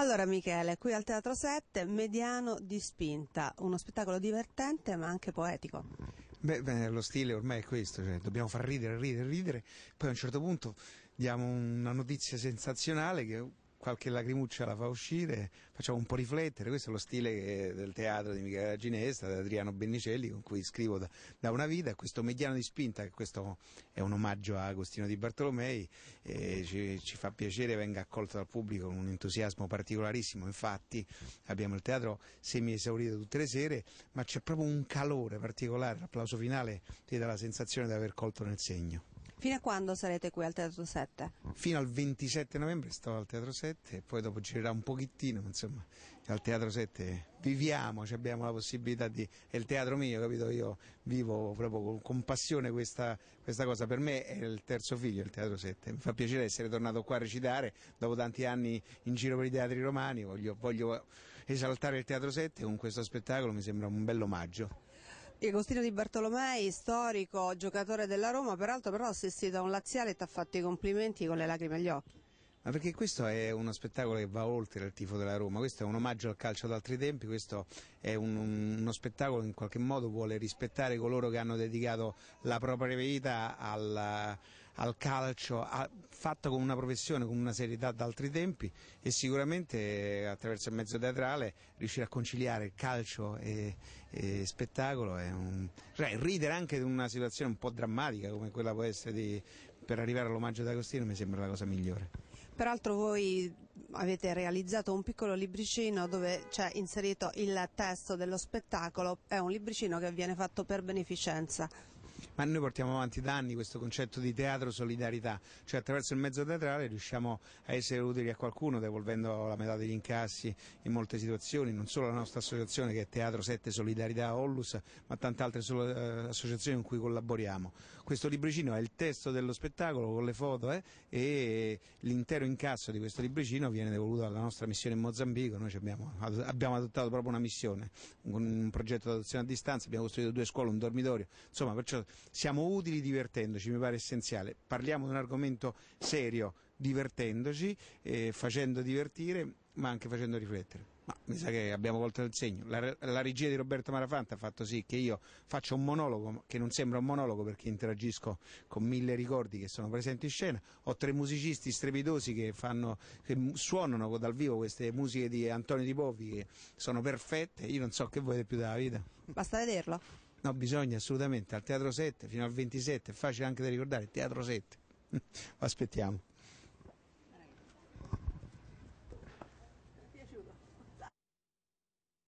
Allora Michele, qui al Teatro 7, Mediano di Spinta, uno spettacolo divertente ma anche poetico. Beh, beh lo stile ormai è questo, cioè, dobbiamo far ridere, ridere, ridere, poi a un certo punto diamo una notizia sensazionale che qualche lacrimuccia la fa uscire, facciamo un po' riflettere, questo è lo stile eh, del teatro di Michele Ginesta, di Adriano Bennicelli, con cui scrivo da, da, una vita, questo mediano di spinta, che questo è un omaggio a Agostino di Bartolomei, eh, ci, ci, fa piacere venga accolto dal pubblico con un entusiasmo particolarissimo, infatti abbiamo il teatro semi-esaurito tutte le sere, ma c'è proprio un calore particolare, l'applauso finale ti dà la sensazione di aver colto nel segno. Fino a quando sarete qui al Teatro 7? Fino al 27 novembre sto al Teatro 7 e poi dopo girerà un pochettino, insomma, al Teatro 7 viviamo, abbiamo la possibilità di... è il teatro mio, capito? Io vivo proprio con, con passione questa, questa, cosa, per me è il terzo figlio il Teatro 7, mi fa piacere essere tornato qua a recitare dopo tanti anni in giro per i teatri romani, voglio, voglio esaltare il Teatro 7 con questo spettacolo, mi sembra un bel omaggio. Agostino Di Bartolomei, storico, giocatore della Roma, peraltro però assistito a un laziale e ti ha fatto i complimenti con le lacrime agli occhi ma perché questo è uno spettacolo che va oltre il tifo della Roma, questo è un omaggio al calcio ad altri tempi, questo è un, uno spettacolo che in qualche modo vuole rispettare coloro che hanno dedicato la propria vita al, al calcio, a, fatto con una professione, con una serietà d'altri tempi e sicuramente attraverso il mezzo teatrale riuscire a conciliare calcio e, e spettacolo, è un, cioè, ridere anche di una situazione un po' drammatica come quella può essere di, per arrivare all'omaggio d'Agostino mi sembra la cosa migliore. Peraltro voi avete realizzato un piccolo libricino dove c'è inserito il testo dello spettacolo, è un libricino che viene fatto per beneficenza ma noi portiamo avanti da anni questo concetto di teatro solidarietà, cioè attraverso il mezzo teatrale riusciamo a essere utili a qualcuno devolvendo la metà degli incassi in molte situazioni, non solo la nostra associazione che è Teatro 7 Solidarietà Ollus, ma tante altre eh, associazioni con cui collaboriamo. Questo libricino è il testo dello spettacolo con le foto eh, e l'intero incasso di questo libricino viene devoluto alla nostra missione in Mozambico, noi abbiamo, abbiamo adottato proprio una missione, un, un progetto di adozione a distanza, abbiamo costruito due scuole, un dormitorio, insomma perciò siamo utili divertendoci, mi pare essenziale. Parliamo di un argomento serio, divertendoci, eh, facendo divertire, ma anche facendo riflettere. Ma mi sa che abbiamo colto il segno. La, la, regia di Roberto Marafanta ha fatto sì che io faccia un monologo, che non sembra un monologo perché interagisco con mille ricordi che sono presenti in scena. Ho tre musicisti strepitosi che, fanno, che suonano dal vivo queste musiche di Antonio Di Bovi che sono perfette. Io non so che volete più dalla vita. Basta vederlo. No, bisogna assolutamente al Teatro 7 fino al 27, è facile anche da ricordare, Teatro 7. Aspettiamo.